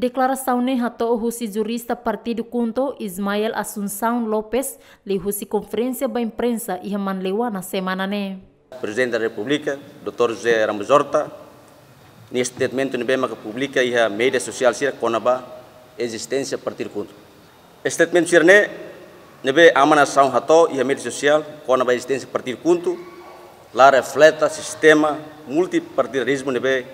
Declaração nem rato o jurista Partido Kunto Ismael Assunção Lopes, lhe conferência da imprensa e Raman Lewa na semana. Né? Presidente da República, Dr. José Ramos Horta, neste momento, na BEMA República e a mídia social, se conaba existência Partido Kunto. Este momento, se nebe amanação Rato e a mídia social, conaba existência Partido Kunto, lá refleta sistema multipartidarismo nebe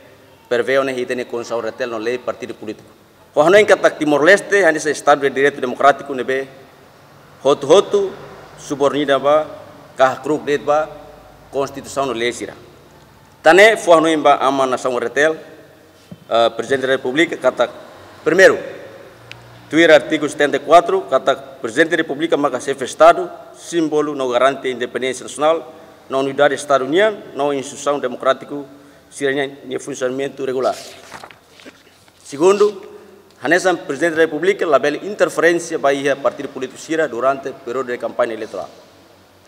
perveione hitene retel no lei partido político. ano em que a Timor Leste hani se estado de direito democrático nebe hotu hotu subornida ba kah kruk ba constituição no lei sira. Tane fohanoin ba ama nação retel uh, eh, presidente da república katak primeiro Tuir artigo 74 kata presidente da república maka chefe estado símbolo não garante a independência nacional na unidade da Estado União, na instituição democrático tirania funcionamento regular. Segundo, nessa presidente da República, labela interferência Bahia Partido Político Sira durante o período de campanha eleitoral.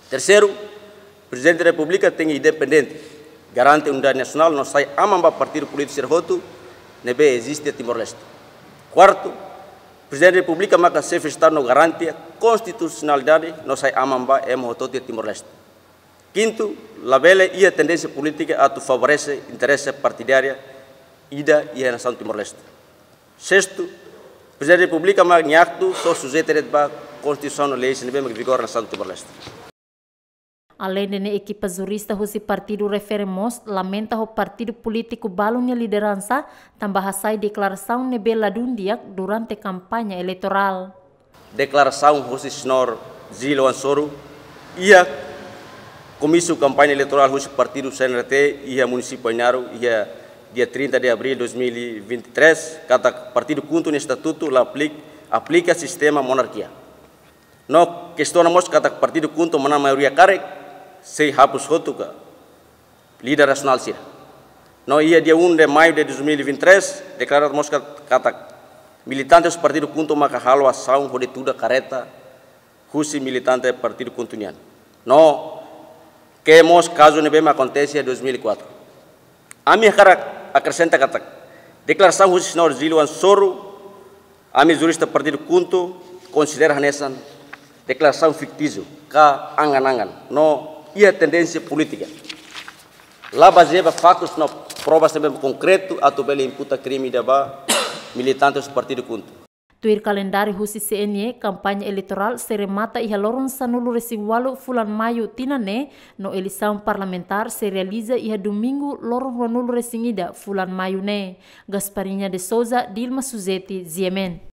Terceiro, presidente da República tem independente, garante unidade nacional, não sai amamba Partido Político Cira voto, nebe existe Timor-Leste. Quarto, presidente da República marca chefe de Estado não garante a constitucionalidade, não sai amamba, é Timor-Leste. Quinto, labele ia tendência política a tu favorece interesse partidária ida ia relação Timor-Leste. Sexto, presidente Presidente da República Magnacto só sujeito à Constituição lei se não vigor na Santo Timor-Leste. Além de equipa jurista husi partido referemos, lamenta o partido político balunya liderança tambahasai declaração ladun um diak durante kampanya eleitoral. Declaração husi snor zilo ansoro ia Komisi kampanye elektoral Husi Partido CNRT Ia a Município dia 30 de abril 2023, Kata partido kuntu ni statutu la aplica, aplica sistema monarkia. No questionamos cada partido Kuntu mana maioria karek se hapus hotuka, líder nacional sira. No ia dia 1 de maio de 2023, declaramos kata militantes do partido cunto makahalo ação rodetuda Husi rusi militante partido Kuntunian. No que hemos caso no mesmo acontece em 2004. A minha cara acrescenta que a declaração do de Zílio Ansoro, a minha jurista partido Kunto, considera nessa declaração fictícia, cá angan-angan, não ia tendência política. Lá baseava factos não provas também concreto, a tubela imputa crime de militantes do partido Kunto. Tuir kalendari husi CNY kampanye elektoral seremata iha lorun sanulu walu fulan Mayu tinane no elisão parlamentar se realiza iha lorun loron resi resingida fulan Mayu ne. Gasparinya de Souza, Dilma Suzeti Ziemen.